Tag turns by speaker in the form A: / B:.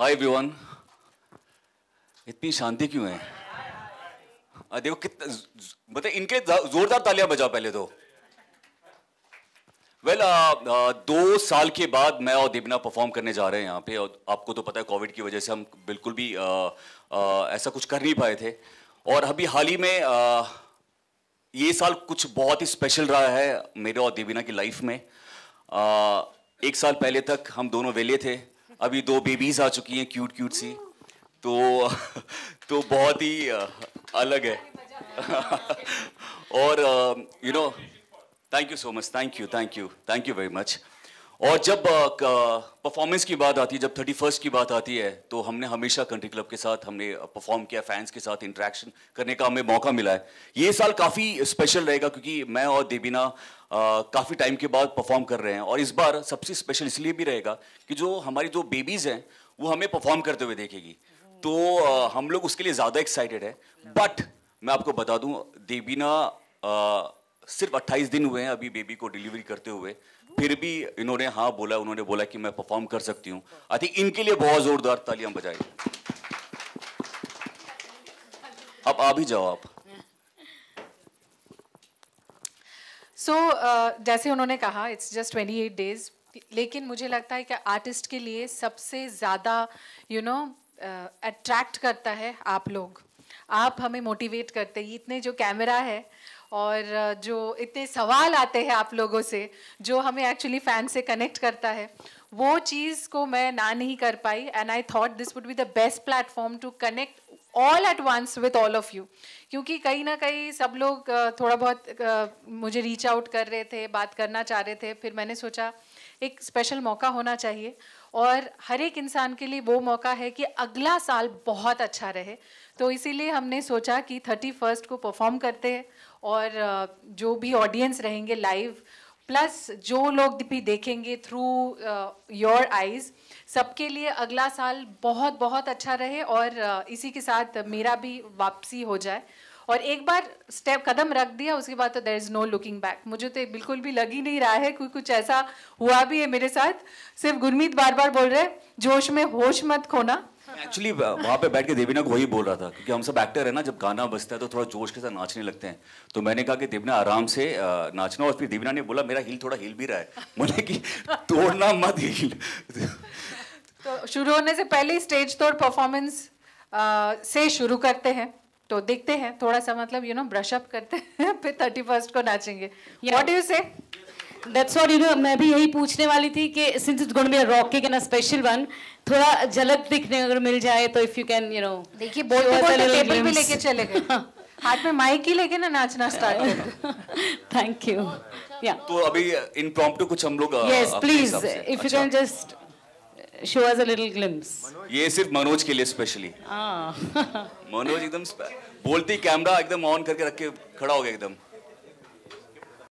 A: Hi everyone इतनी शांति क्यों है देखो कितना मतलब इनके जोरदार तालियां बजाओ पहले तो वेल well, uh, uh, दो साल के बाद मैं और देवना परफॉर्म करने जा रहे हैं यहाँ पे और आपको तो पता है कोविड की वजह से हम बिल्कुल भी uh, uh, ऐसा कुछ कर नहीं पाए थे और अभी हाल ही में uh, ये साल कुछ बहुत ही स्पेशल रहा है मेरे और देवीना की लाइफ में uh, एक साल पहले तक हम दोनों वेले थे अभी दो बेबीज आ चुकी हैं क्यूट क्यूट सी तो तो बहुत ही अलग है और you know thank you so much thank you thank you thank you very much और जब परफॉर्मेंस की बात आती है जब थर्टी फर्स्ट की बात आती है तो हमने हमेशा कंट्री क्लब के साथ हमने परफॉर्म किया फैंस के साथ इंटरेक्शन करने का हमें मौका मिला है ये साल काफ़ी स्पेशल रहेगा क्योंकि मैं और देबीना काफ़ी टाइम के बाद परफॉर्म कर रहे हैं और इस बार सबसे स्पेशल इसलिए भी रहेगा कि जो हमारी जो बेबीज़ हैं वो हमें परफॉर्म करते हुए देखेगी तो आ, हम लोग उसके लिए ज़्यादा एक्साइटेड है बट मैं आपको बता दूँ देबीना सिर्फ 28 दिन हुए हैं अभी बेबी को डिलीवरी करते हुए फिर भी इन्होंने हाँ बोला उन्होंने बोला कि मैं परफॉर्म कर सकती हूँ आई थिंक इनके लिए बहुत जोरदार तालियां बजाई अब आप ही जाओ आप
B: सो so, uh, जैसे उन्होंने कहा इट्स जस्ट 28 डेज लेकिन मुझे लगता है कि आर्टिस्ट के लिए सबसे ज़्यादा यू नो अट्रैक्ट करता है आप लोग आप हमें मोटिवेट करते हैं इतने जो कैमरा है और जो इतने सवाल आते हैं आप लोगों से जो हमें एक्चुअली फ़ैन से कनेक्ट करता है वो चीज़ को मैं ना नहीं कर पाई and I thought this would be the best platform to connect all at once with all of you क्योंकि कहीं ना कहीं सब लोग थोड़ा बहुत मुझे रीच आउट कर रहे थे बात करना चाह रहे थे फिर मैंने सोचा एक स्पेशल मौका होना चाहिए और हर एक इंसान के लिए वो मौका है कि अगला साल बहुत अच्छा रहे तो इसीलिए हमने सोचा कि थर्टी फर्स्ट को परफॉर्म करते हैं और जो भी ऑडियंस रहेंगे लाइव प्लस जो लोग भी देखेंगे थ्रू योर आइज़ सबके लिए अगला साल बहुत बहुत अच्छा रहे और uh, इसी के साथ मेरा भी वापसी हो जाए और एक बार स्टेप कदम रख दिया उसके बाद तो there is no looking back मुझे तो बिल्कुल भी लग ही नहीं रहा है कोई कुछ ऐसा हुआ भी है मेरे साथ सिर्फ गुरमीत बार बार बोल रहे जोश में होश मत खोना
A: एक्चुअली वहाँ पे बैठ के देवीना को वही बोल रहा था क्योंकि हम सब एक्टर है ना जब गाना बजता है तो थोड़ा जोश के साथ नाचने लगते हैं तो मैंने कहा कि देवीना आराम से नाचना और फिर देवीना ने बोला मेरा हिल थोड़ा हिल भी रहा है बोले कि तोड़ना मत हिल
B: तो शुरू होने से पहले स्टेज तोड़ परफॉर्मेंस से शुरू करते हैं तो देखते हैं थोड़ा सा मतलब यू नो ब्रश अप करते हैं फिर थर्टी को नाचेंगे व्हाट डू यू से That's what you know. मैं भी यही पूछने वाली थी कि since it's going be a rocking and a special one, थोड़ा झलक दिखने अगर मिल जाए तो if you can you know. देखिए बोलते बोलते टेबल भी लेके चले गए हाथ में माइक ही लेके ना नाचना स्टार्ट Thank you.
A: Yeah. तो अभी इन uh, प्रॉम्प्ट कुछ हम लोग uh, Yes, please. If you अच्छा। can
B: just show us a little glimpse.
A: ये सिर्फ मनोज के लिए स्पेशली
B: हाँ।
A: मनोज एकदम बोलती कैमरा एकदम ऑन करके रख के खड़ा हो गया एकदम